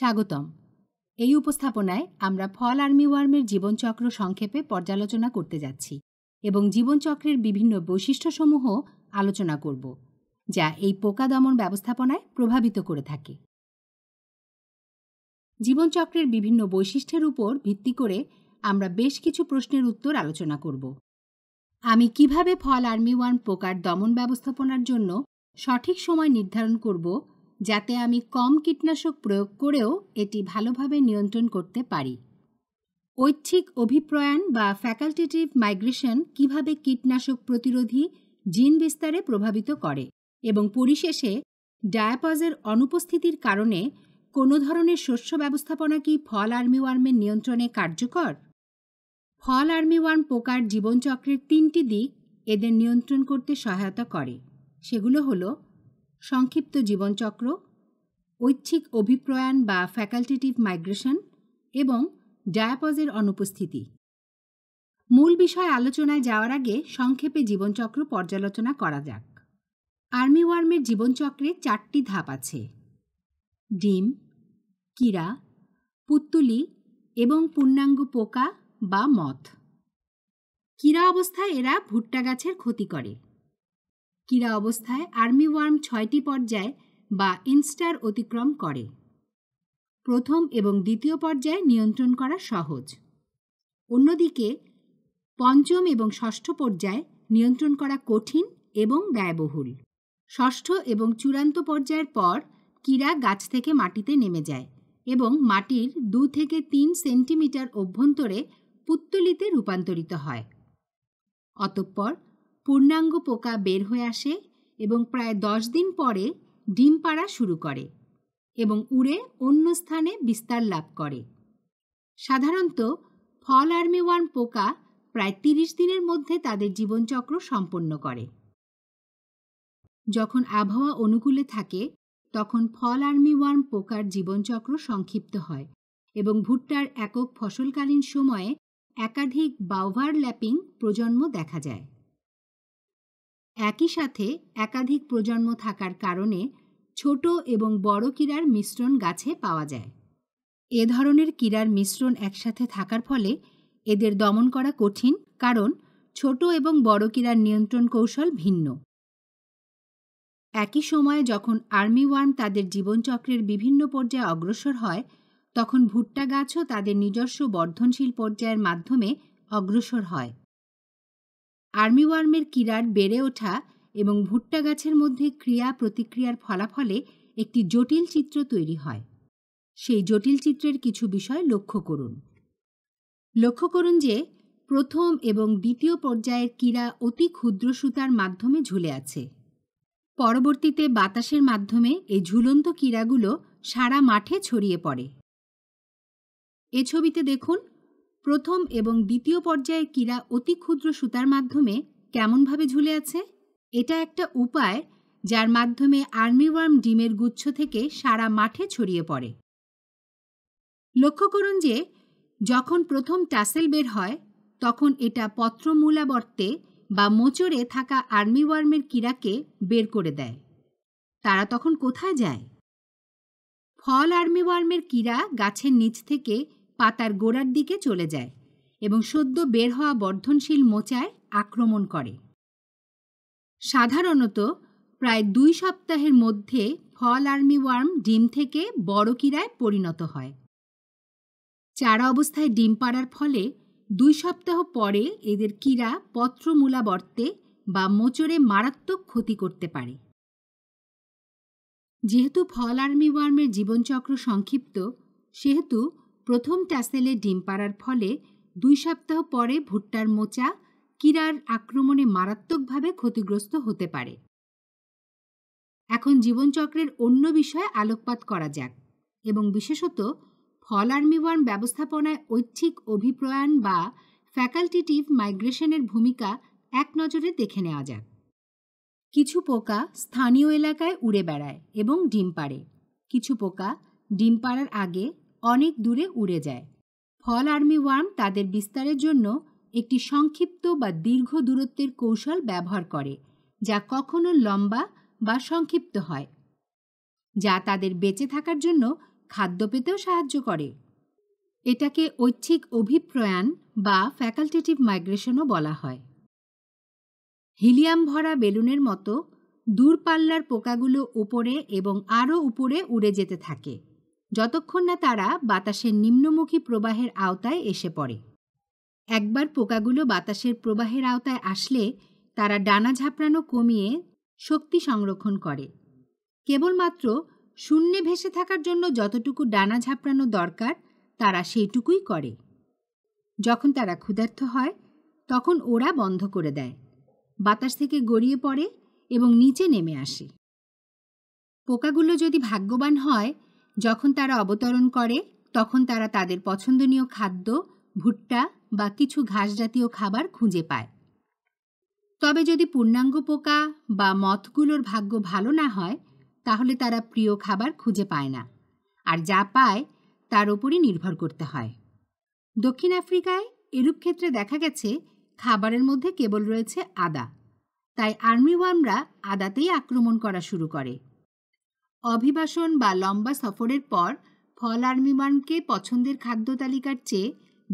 স্বাগতম এই উপস্থাপনায় আমরা ফল আর্মি ওয়ার্মের জীবনচক্র সংক্ষেপে পর্যালোচনা করতে যাচ্ছি এবং জীবনচক্রের বিভিন্ন বৈশিষ্ট্যসমূহ আলোচনা করব যা এই পোকা দমন ব্যবস্থাপনায় প্রভাবিত করে থাকে জীবনচক্রের বিভিন্ন বৈশিষ্ট্যের উপর ভিত্তি করে আমরা বেশ কিছু প্রশ্নের উত্তর আলোচনা করব আমি কিভাবে ফল আর্মি ওয়ার্ম পোকার দমন ব্যবস্থাপনার জন্য সঠিক সময় নির্ধারণ করব যাতে আমি কম কীটনাশক প্রয়োগ করেও এটি ভালোভাবে নিয়ন্ত্রণ করতে পারি ঐচ্ছিক অভিপ্রয়ণ বা ফ্যাকাল্টেটিভ মাইগ্রেশন কিভাবে কীটনাশক প্রতিরোধী জিন বিস্তারে প্রভাবিত করে এবং পরিশেষে ডায়াপজের অনুপস্থিতির কারণে কোনো ধরনের শস্য ব্যবস্থাপনা কি ফল আর্মিওয়ার্মের নিয়ন্ত্রণে কার্যকর ফল আর্মিওয়ার্ম পোকার জীবনচক্রের তিনটি দিক এদের নিয়ন্ত্রণ করতে সহায়তা করে সেগুলো হলো সংক্ষিপ্ত জীবনচক্র ঐচ্ছিক অভিপ্রয়ান বা ফ্যাকাল্টেটিভ মাইগ্রেশন এবং ডায়াপজের অনুপস্থিতি মূল বিষয় আলোচনায় যাওয়ার আগে সংক্ষেপে জীবনচক্র পর্যালোচনা করা যাক আর্মি ওয়ার্মের জীবনচক্রে চারটি ধাপ আছে ডিম কীরা পুত্তুলি এবং পূর্ণাঙ্গ পোকা বা মথ কীরা অবস্থায় এরা ভুট্টা গাছের ক্ষতি করে ক্রীড়া অবস্থায় আর্মি ওয়ার্ম ছয়টি পর্যায় বা ইনস্টার অতিক্রম করে প্রথম এবং দ্বিতীয় পর্যায়ে নিয়ন্ত্রণ করা সহজ অন্যদিকে পঞ্চম এবং ষষ্ঠ পর্যায়ে নিয়ন্ত্রণ করা কঠিন এবং ব্যয়বহুল ষষ্ঠ এবং চূড়ান্ত পর্যায়ের পর কীরা গাছ থেকে মাটিতে নেমে যায় এবং মাটির দু থেকে তিন সেন্টিমিটার অভ্যন্তরে পুত্তলিতে রূপান্তরিত হয় অতঃপর পূর্ণাঙ্গ পোকা বের হয়ে আসে এবং প্রায় দশ দিন পরে ডিম পাড়া শুরু করে এবং উড়ে অন্য স্থানে বিস্তার লাভ করে সাধারণত ফল ওয়ান পোকা প্রায় তিরিশ দিনের মধ্যে তাদের জীবনচক্র সম্পন্ন করে যখন আবহাওয়া অনুকূলে থাকে তখন ফল আর্মিওয়ার্ম পোকার জীবনচক্র সংক্ষিপ্ত হয় এবং ভুট্টার একক ফসলকালীন সময়ে একাধিক বাউভার ল্যাপিং প্রজন্ম দেখা যায় একই সাথে একাধিক প্রজন্ম থাকার কারণে ছোট এবং বড় কিরার মিশ্রণ গাছে পাওয়া যায় এ ধরনের কিরার মিশ্রণ একসাথে থাকার ফলে এদের দমন করা কঠিন কারণ ছোট এবং বড় কিরার নিয়ন্ত্রণ কৌশল ভিন্ন একই সময়ে যখন আর্মি ওয়ার্ম তাদের জীবনচক্রের বিভিন্ন পর্যায়ে অগ্রসর হয় তখন ভুট্টা গাছও তাদের নিজস্ব বর্ধনশীল পর্যায়ের মাধ্যমে অগ্রসর হয় আর্মি ওয়ার্মের কিরার বেড়ে ওঠা এবং ভুট্টা গাছের মধ্যে ক্রিয়া প্রতিক্রিয়ার ফলাফলে একটি জটিল চিত্র তৈরি হয় সেই জটিল চিত্রের কিছু বিষয় লক্ষ্য করুন লক্ষ্য করুন যে প্রথম এবং দ্বিতীয় পর্যায়ের কিরা অতি ক্ষুদ্র সুতার মাধ্যমে ঝুলে আছে পরবর্তীতে বাতাসের মাধ্যমে এই ঝুলন্ত কিরাগুলো সারা মাঠে ছড়িয়ে পড়ে এ ছবিতে দেখুন প্রথম এবং দ্বিতীয় পর্যায়ের কীরা অতি ক্ষুদ্র সুতার মাধ্যমে কেমনভাবে ঝুলে আছে এটা একটা উপায় যার মাধ্যমে আর্মিওয়ার্ম ডিমের গুচ্ছ থেকে সারা মাঠে ছড়িয়ে পড়ে লক্ষ্য করুন যে যখন প্রথম টাসেল বের হয় তখন এটা পত্রমূলাবর্তে বা মোচড়ে থাকা আর্মিওয়ার্মের কীরাকে বের করে দেয় তারা তখন কোথায় যায় ফল আর্মিওয়ার্মের কীরা গাছের নিচ থেকে পাতার গোড়ার দিকে চলে যায় এবং সদ্য বের হওয়া বর্ধনশীল মোচায় আক্রমণ করে সাধারণত প্রায় দুই সপ্তাহের মধ্যে ফল আর্মি ওয়ার্ম ডিম থেকে বড় কিরায় পরিণত হয় চারা অবস্থায় ডিম পাড়ার ফলে দুই সপ্তাহ পরে এদের কিরা পত্রমূলাবর্তে বা মোচড়ে মারাত্মক ক্ষতি করতে পারে যেহেতু ফল আর্মি ওয়ার্মের জীবনচক্র সংক্ষিপ্ত সেহেতু প্রথম ট্যাসেলে ডিম পাড়ার ফলে দুই সপ্তাহ পরে ভুট্টার মোচা কিরার আক্রমণে মারাত্মকভাবে ক্ষতিগ্রস্ত হতে পারে এখন জীবনচক্রের অন্য বিষয়ে আলোকপাত করা যাক এবং বিশেষত ফল আর্মিওয়ার্ম ব্যবস্থাপনায় ঐচ্ছিক অভিপ্রয়ণ বা ফ্যাকাল্টিটিভ মাইগ্রেশনের ভূমিকা এক নজরে দেখে নেওয়া যাক কিছু পোকা স্থানীয় এলাকায় উড়ে বেড়ায় এবং ডিম পাড়ে কিছু পোকা ডিম পাড়ার আগে অনেক দূরে উড়ে যায় ফল আর্মি ওয়ার্ম তাদের বিস্তারের জন্য একটি সংক্ষিপ্ত বা দীর্ঘ দূরত্বের কৌশল ব্যবহার করে যা কখনো লম্বা বা সংক্ষিপ্ত হয় যা তাদের বেঁচে থাকার জন্য খাদ্য পেতেও সাহায্য করে এটাকে ঐচ্ছিক অভিপ্রয়াণ বা ফ্যাকাল্টেটিভ মাইগ্রেশনও বলা হয় হিলিয়াম ভরা বেলুনের মতো দূরপাল্লার পোকাগুলো উপরে এবং আরও উপরে উড়ে যেতে থাকে যতক্ষণ না তারা বাতাসের নিম্নমুখী প্রবাহের আওতায় এসে পড়ে একবার পোকাগুলো বাতাসের প্রবাহের আওতায় আসলে তারা ডানা ঝাপড়ানো কমিয়ে শক্তি সংরক্ষণ করে কেবলমাত্র শূন্যে ভেসে থাকার জন্য যতটুকু ডানা ঝাপড়ানো দরকার তারা সেইটুকুই করে যখন তারা ক্ষুধার্ত হয় তখন ওরা বন্ধ করে দেয় বাতাস থেকে গড়িয়ে পড়ে এবং নিচে নেমে আসে পোকাগুলো যদি ভাগ্যবান হয় যখন তারা অবতরণ করে তখন তারা তাদের পছন্দনীয় খাদ্য ভুট্টা বা কিছু ঘাস জাতীয় খাবার খুঁজে পায় তবে যদি পূর্ণাঙ্গ পোকা বা মথগুলোর ভাগ্য ভালো না হয় তাহলে তারা প্রিয় খাবার খুঁজে পায় না আর যা পায় তার উপরই নির্ভর করতে হয় দক্ষিণ আফ্রিকায় এরূপ ক্ষেত্রে দেখা গেছে খাবারের মধ্যে কেবল রয়েছে আদা তাই ওয়ার্মরা আদাতেই আক্রমণ করা শুরু করে অভিবাসন বা লম্বা সফরের পর ফল আর্মিমানকে পছন্দের খাদ্য তালিকার চেয়ে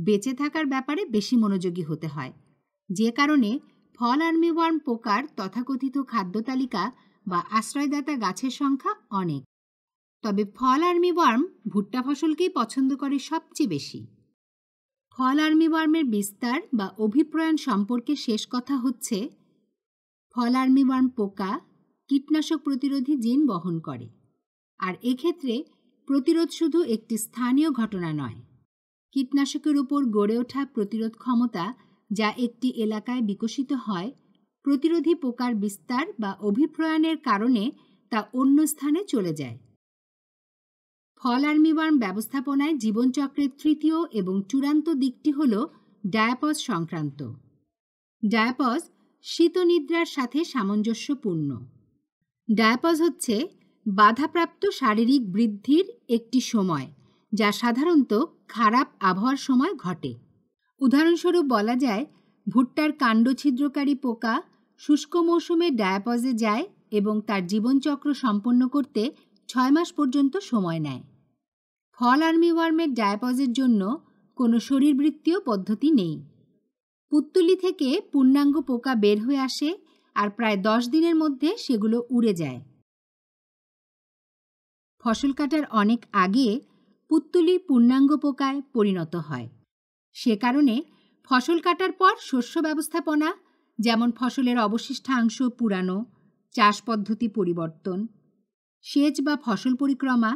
বেঁচে থাকার ব্যাপারে বেশি মনোযোগী হতে হয় যে কারণে ফল আর্মিওয়ার্ম পোকার তথাকথিত খাদ্য তালিকা বা আশ্রয়দাতা গাছের সংখ্যা অনেক তবে ফল আর্মিওয়ার্ম ভুট্টা ফসলকেই পছন্দ করে সবচেয়ে বেশি ফল আর্মিওয়ার্মের বিস্তার বা অভিপ্রয়ণ সম্পর্কে শেষ কথা হচ্ছে ফল আর্মিওয়ার্ম পোকা কীটনাশক প্রতিরোধী জিন বহন করে আর এক্ষেত্রে প্রতিরোধ শুধু একটি স্থানীয় ঘটনা নয় কীটনাশকের উপর গড়ে ওঠা প্রতিরোধ ক্ষমতা যা একটি এলাকায় বিকশিত হয় প্রতিরোধী পোকার বিস্তার বা অভিপ্রয়ণের কারণে তা অন্য স্থানে চলে যায় ফল আর্মিওয়ার্ম ব্যবস্থাপনায় জীবনচক্রের তৃতীয় এবং চূড়ান্ত দিকটি হল ডায়াপস সংক্রান্ত ডায়াপজ শীতনিদ্রার সাথে সামঞ্জস্যপূর্ণ ডায়াপস হচ্ছে বাধাপ্রাপ্ত শারীরিক বৃদ্ধির একটি সময় যা সাধারণত খারাপ আবহাওয়ার সময় ঘটে উদাহরণস্বরূপ বলা যায় ভুট্টার কাণ্ড ছিদ্রকারী পোকা শুষ্ক মৌসুমে ডায়াপজে যায় এবং তার জীবনচক্র সম্পন্ন করতে ছয় মাস পর্যন্ত সময় নেয় ফল আর্মি ওয়ার্মের ডায়াপজের জন্য কোনো শরীরবৃত্তীয় পদ্ধতি নেই পুত্তলি থেকে পূর্ণাঙ্গ পোকা বের হয়ে আসে আর প্রায় দশ দিনের মধ্যে সেগুলো উড়ে যায় ফসল কাটার অনেক আগে পুত্তলি পূর্ণাঙ্গ পোকায় পরিণত হয় সে কারণে ফসল কাটার পর শস্য ব্যবস্থাপনা যেমন ফসলের অবশিষ্টাংশ পুরানো চাষ পদ্ধতি পরিবর্তন সেচ বা ফসল পরিক্রমা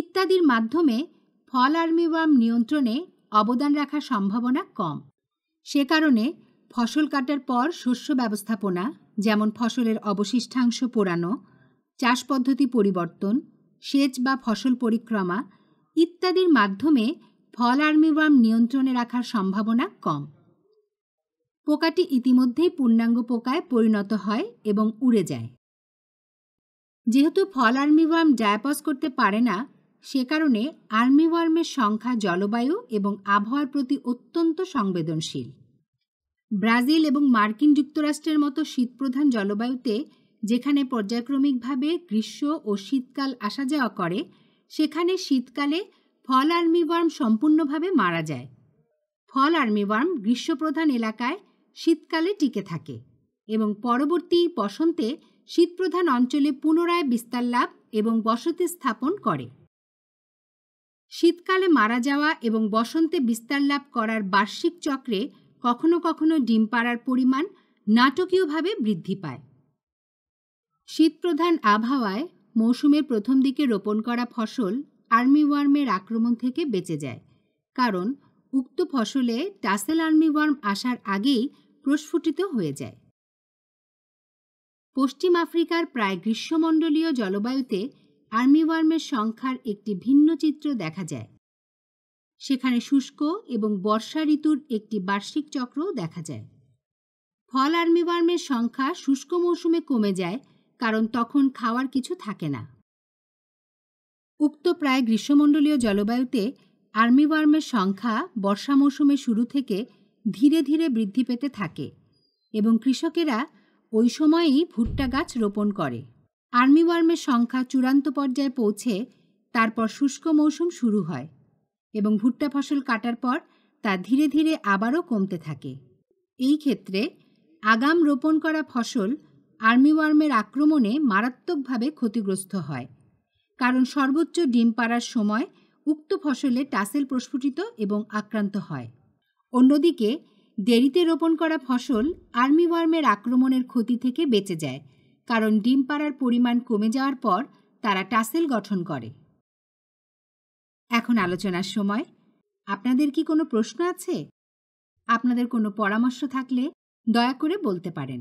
ইত্যাদির মাধ্যমে ফল আর্মিওয়ার্ম নিয়ন্ত্রণে অবদান রাখার সম্ভাবনা কম সে কারণে ফসল কাটার পর শস্য ব্যবস্থাপনা যেমন ফসলের অবশিষ্টাংশ পোড়ানো চাষ পদ্ধতি পরিবর্তন সেচ বা ফসল পরিক্রমা ইত্যাদির মাধ্যমে ফল আর্মিওয়ার্ম নিয়ন্ত্রণে রাখার সম্ভাবনা কম পোকাটি ইতিমধ্যেই পূর্ণাঙ্গ পোকায় পরিণত হয় এবং উড়ে যায় যেহেতু ফল আর্মিওয়ার্ম ডায়াপস করতে পারে না সে কারণে আর্মিওয়ার্মের সংখ্যা জলবায়ু এবং আবহাওয়ার প্রতি অত্যন্ত সংবেদনশীল ব্রাজিল এবং মার্কিন যুক্তরাষ্ট্রের মতো শীতপ্রধান জলবায়ুতে যেখানে পর্যায়ক্রমিকভাবে গ্রীষ্ম ও শীতকাল আসা যাওয়া করে সেখানে শীতকালে ফল আর্মিওয়ার্ম সম্পূর্ণভাবে মারা যায় ফল আর্মিওয়ার্ম গ্রীষ্মপ্রধান এলাকায় শীতকালে টিকে থাকে এবং পরবর্তী বসন্তে শীতপ্রধান অঞ্চলে পুনরায় বিস্তার লাভ এবং বসতি স্থাপন করে শীতকালে মারা যাওয়া এবং বসন্তে বিস্তার লাভ করার বার্ষিক চক্রে কখনো কখনো ডিম পাড়ার পরিমাণ নাটকীয়ভাবে বৃদ্ধি পায় শীতপ্রধান আবহাওয়ায় মৌসুমের প্রথম দিকে রোপণ করা ফসল আর্মি ওয়ার্মের আক্রমণ থেকে বেঁচে যায় কারণ উক্ত ফসলে টাসেল আর্মি ওয়ার্ম আসার আগেই প্রস্ফুটিত হয়ে যায় পশ্চিম আফ্রিকার প্রায় গ্রীষ্মমণ্ডলীয় জলবায়ুতে আর্মি ওয়ার্মের সংখ্যার একটি ভিন্ন চিত্র দেখা যায় সেখানে শুষ্ক এবং বর্ষা ঋতুর একটি বার্ষিক চক্রও দেখা যায় ফল আর্মি ওয়ার্মের সংখ্যা শুষ্ক মৌসুমে কমে যায় কারণ তখন খাওয়ার কিছু থাকে না উক্ত প্রায় গ্রীষ্মমণ্ডলীয় জলবায়ুতে আর্মিওয়ার্মের সংখ্যা বর্ষা মৌসুমে শুরু থেকে ধীরে ধীরে বৃদ্ধি পেতে থাকে এবং কৃষকেরা ওই সময়েই ভুট্টা গাছ রোপণ করে আর্মিওয়ার্মের সংখ্যা চূড়ান্ত পর্যায়ে পৌঁছে তারপর শুষ্ক মৌসুম শুরু হয় এবং ভুট্টা ফসল কাটার পর তা ধীরে ধীরে আবারও কমতে থাকে এই ক্ষেত্রে আগাম রোপণ করা ফসল আর্মিওয়ার্মের আক্রমণে মারাত্মকভাবে ক্ষতিগ্রস্ত হয় কারণ সর্বোচ্চ ডিম পাড়ার সময় উক্ত ফসলে টাসেল প্রস্ফুটিত এবং আক্রান্ত হয় অন্যদিকে দেরিতে রোপণ করা ফসল আর্মিওয়ার্মের আক্রমণের ক্ষতি থেকে বেঁচে যায় কারণ ডিম পাড়ার পরিমাণ কমে যাওয়ার পর তারা টাসেল গঠন করে এখন আলোচনার সময় আপনাদের কি কোনো প্রশ্ন আছে আপনাদের কোনো পরামর্শ থাকলে দয়া করে বলতে পারেন